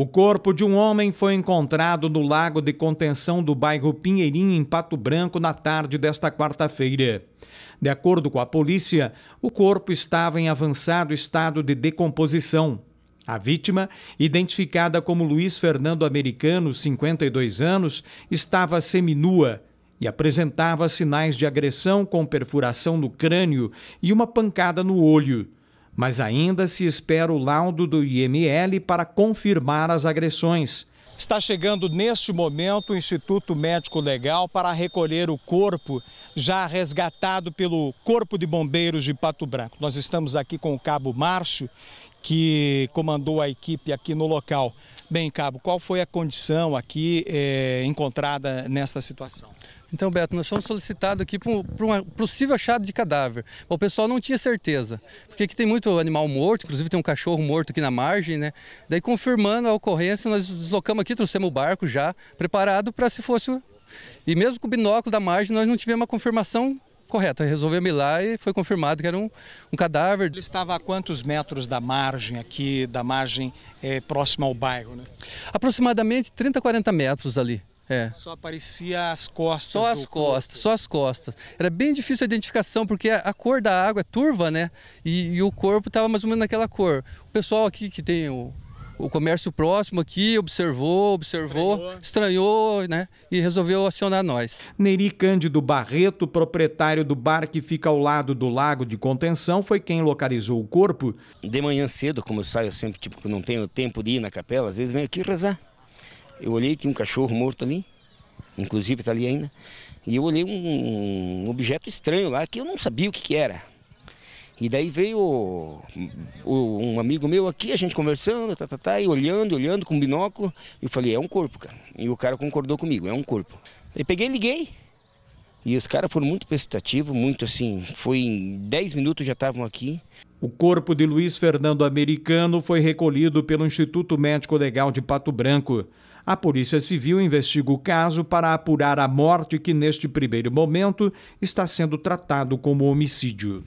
O corpo de um homem foi encontrado no lago de contenção do bairro Pinheirinho, em Pato Branco, na tarde desta quarta-feira. De acordo com a polícia, o corpo estava em avançado estado de decomposição. A vítima, identificada como Luiz Fernando Americano, 52 anos, estava seminua e apresentava sinais de agressão com perfuração no crânio e uma pancada no olho mas ainda se espera o laudo do IML para confirmar as agressões. Está chegando neste momento o Instituto Médico Legal para recolher o corpo já resgatado pelo Corpo de Bombeiros de Pato Branco. Nós estamos aqui com o cabo Márcio, que comandou a equipe aqui no local. Bem, cabo, qual foi a condição aqui é, encontrada nesta situação? Então, Beto, nós fomos solicitados aqui para um possível achado de cadáver. O pessoal não tinha certeza, porque aqui tem muito animal morto, inclusive tem um cachorro morto aqui na margem, né? Daí, confirmando a ocorrência, nós deslocamos aqui, trouxemos o barco já preparado para se fosse. E mesmo com o binóculo da margem, nós não tivemos uma confirmação correta. Resolvemos ir lá e foi confirmado que era um, um cadáver. Ele estava a quantos metros da margem aqui, da margem é, eh, próxima ao bairro, né? Aproximadamente 30, 40 metros ali. É. Só aparecia as costas. Só as costas, corpo. só as costas. Era bem difícil a identificação, porque a, a cor da água é turva, né? E, e o corpo estava mais ou menos naquela cor. O pessoal aqui que tem o, o comércio próximo aqui observou, observou, estranhou. estranhou, né? E resolveu acionar nós. Neri Cândido Barreto, proprietário do bar que fica ao lado do lago de contenção, foi quem localizou o corpo. De manhã cedo, como eu saio sempre, tipo, que não tenho tempo de ir na capela, às vezes venho aqui rezar. Eu olhei, tinha um cachorro morto ali, inclusive está ali ainda, e eu olhei um, um, objeto estranho lá que eu não sabia o que, que era. E daí veio o, o, um amigo meu aqui, a gente conversando, tá, tá, tá, e olhando, olhando com binóculo. E eu falei, é um corpo, cara. E o cara concordou comigo, é um corpo. Daí peguei e liguei. E os caras foram muito prestativos, muito assim. Foi em 10 minutos já estavam aqui. O corpo de Luiz Fernando Americano foi recolhido pelo Instituto Médico Legal de Pato Branco. A Polícia Civil investiga o caso para apurar a morte que, neste primeiro momento, está sendo tratado como homicídio.